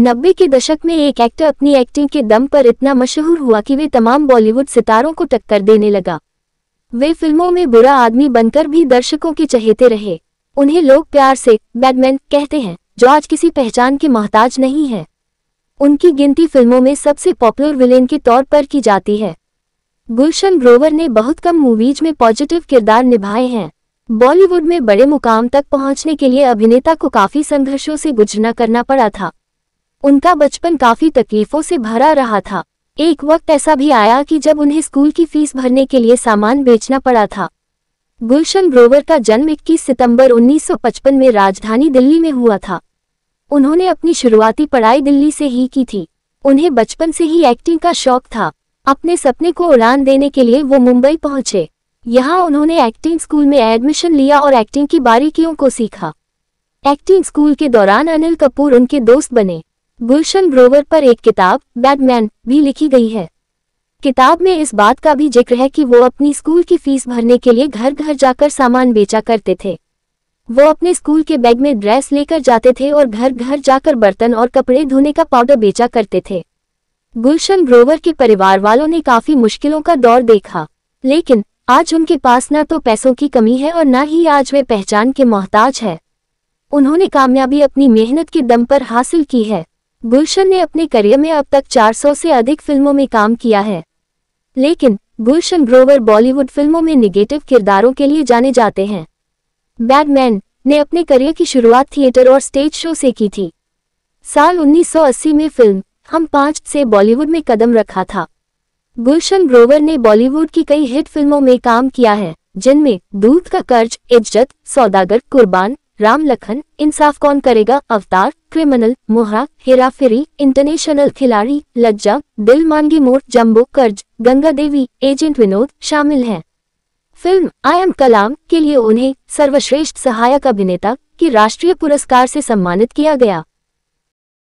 नब्बे के दशक में एक एक्टर अपनी एक्टिंग के दम पर इतना मशहूर हुआ कि वे तमाम बॉलीवुड सितारों को टक्कर देने लगा वे फिल्मों में बुरा आदमी बनकर भी दर्शकों के चहेते रहे उन्हें लोग प्यार से बैडमैन कहते हैं जो आज किसी पहचान के मोहताज नहीं है उनकी गिनती फिल्मों में सबसे पॉपुलर विलेन के तौर पर की जाती है गुलशन ग्रोवर ने बहुत कम मूवीज में पॉजिटिव किरदार निभाए हैं बॉलीवुड में बड़े मुकाम तक पहुंचने के लिए अभिनेता को काफी संघर्षों से गुजरना करना पड़ा था उनका बचपन काफी तकलीफों से भरा रहा था एक वक्त ऐसा भी आया कि जब उन्हें स्कूल की फीस भरने के लिए सामान बेचना पड़ा था गुलशन ग्रोवर का जन्म इक्कीस सितंबर 1955 में राजधानी दिल्ली में हुआ था उन्होंने अपनी शुरुआती पढ़ाई दिल्ली से ही की थी उन्हें बचपन से ही एक्टिंग का शौक था अपने सपने को उड़ान देने के लिए वो मुंबई पहुंचे यहाँ उन्होंने एक्टिंग स्कूल में एडमिशन लिया और एक्टिंग की बारीकियों को सीखा एक्टिंग स्कूल के दौरान अनिल कपूर उनके दोस्त बने गुलशन ग्रोवर पर एक किताब बैडमैन भी लिखी गई है किताब में इस बात का भी जिक्र है कि वो अपनी स्कूल की फीस भरने के लिए घर घर जाकर सामान बेचा करते थे वो अपने स्कूल के बैग में ड्रेस लेकर जाते थे और घर घर जाकर बर्तन और कपड़े धोने का पाउडर बेचा करते थे गुलशन ग्रोवर के परिवार वालों ने काफी मुश्किलों का दौर देखा लेकिन आज उनके पास न तो पैसों की कमी है और न ही आज वे पहचान के मोहताज है उन्होंने कामयाबी अपनी मेहनत के दम पर हासिल की है गुलशन ने अपने करियर में अब तक 400 से अधिक फिल्मों में काम किया है लेकिन गुलशन ग्रोवर बॉलीवुड फिल्मों में निगेटिव किरदारों के लिए जाने जाते हैं बैडमैन ने अपने करियर की शुरुआत थिएटर और स्टेज शो से की थी साल 1980 में फिल्म हम पांच से बॉलीवुड में कदम रखा था गुलशन ग्रोवर ने बॉलीवुड की कई हिट फिल्मों में काम किया है जिनमें दूध का कर्ज इज्जत सौदागर कुर्बान राम लखन इंसाफ कौन करेगा अवतार क्रिमिनल मोहा हेराफेरी इंटरनेशनल खिलाड़ी लज्जा दिल मांगी मोर जम्बो कर्ज गंगा देवी एजेंट विनोद शामिल हैं फिल्म आई एम कलाम के लिए उन्हें सर्वश्रेष्ठ सहायक अभिनेता की राष्ट्रीय पुरस्कार से सम्मानित किया गया